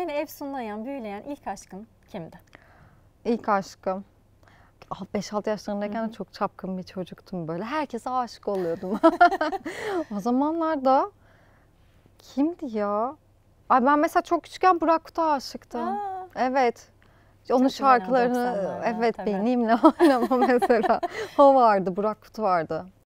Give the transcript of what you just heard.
Seni efsunlayan, büyüleyen ilk aşkın kimdi? İlk aşkım. 5-6 ah, yaşlarındayken de çok çapkın bir çocuktum böyle. Herkese aşık oluyordum. o zamanlarda kimdi ya? Ay ben mesela çok küçükken Burak Kut'a aşıktım. Aa. Evet. Onun çok şarkılarını evet benimle oynama mesela. o vardı, Burak Kut vardı.